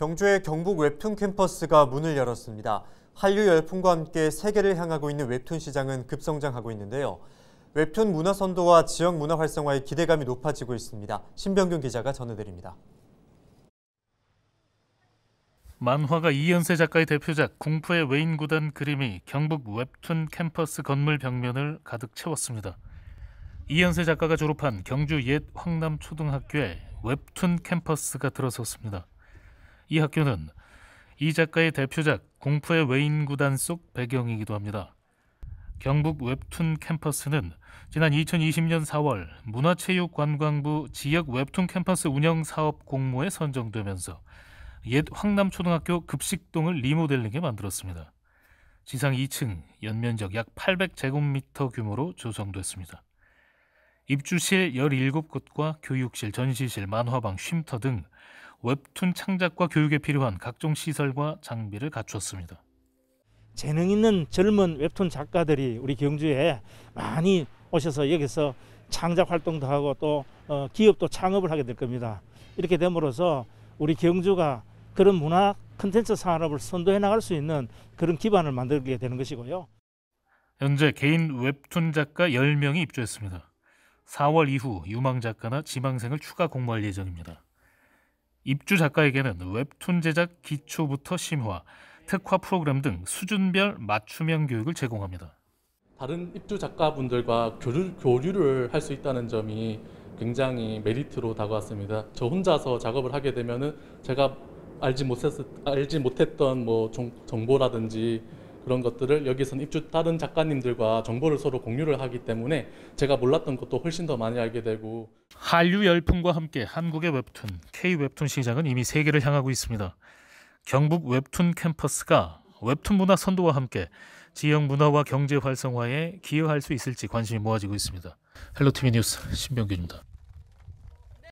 경주의 경북 웹툰 캠퍼스가 문을 열었습니다. 한류 열풍과 함께 세계를 향하고 있는 웹툰 시장은 급성장하고 있는데요. 웹툰 문화 선도와 지역 문화 활성화의 기대감이 높아지고 있습니다. 신병균 기자가 전해드립니다. 만화가 이현세 작가의 대표작 공포의 외인구단 그림이 경북 웹툰 캠퍼스 건물 벽면을 가득 채웠습니다. 이현세 작가가 졸업한 경주 옛 황남초등학교에 웹툰 캠퍼스가 들어섰습니다. 이 학교는 이 작가의 대표작 공포의 외인구단 속 배경이기도 합니다. 경북 웹툰 캠퍼스는 지난 2020년 4월 문화체육관광부 지역 웹툰 캠퍼스 운영 사업 공모에 선정되면서 옛 황남초등학교 급식동을 리모델링해 만들었습니다. 지상 2층 연면적 약 800제곱미터 규모로 조성됐습니다. 입주실 17곳과 교육실, 전시실, 만화방, 쉼터 등 웹툰 창작과 교육에 필요한 각종 시설과 장비를 갖추었습니다. 재능 있는 젊은 웹툰 작가들이 우리 경주에 많이 오셔서 여기서 창작 활동도 하고 또 어, 기업도 창업을 하게 될 겁니다. 이렇게 됨으로써 우리 경주가 그런 문화 콘텐츠 산업을 선도해 나갈 수 있는 그런 기반을 만들게 되는 것이고요. 현재 개인 웹툰 작가 10명이 입주했습니다. 4월 이후 유망 작가나 지망생을 추가 공모할 예정입니다. 입주 작가에게는 웹툰 제작 기초부터 심화, 특화 프로그램 등 수준별 맞춤형 교육을 제공합니다. 다른 입주 작가분들과 교류, 교류를 할 수 있다는 점이 굉장히 메리트로 다가왔습니다. 저 혼자서 작업을 하게 되면은 제가 알지 못했, 알지 못했던 뭐 정, 보라든지 그런 것들을 여기선 입주 다른 작가님들과 정보를 서로 공유를 하기 때문에 제가 몰랐던 것도 훨씬 더 많이 알게 되고 한류 열풍과 함께 한국의 웹툰, K 웹툰 시장은 이미 세계를 향하고 있습니다. 경북 웹툰 캠퍼스가 웹툰 문화 선도와 함께 지역 문화와 경제 활성화에 기여할 수 있을지 관심이 모아지고 있습니다. 헬로 TV 뉴스 신병규입니다.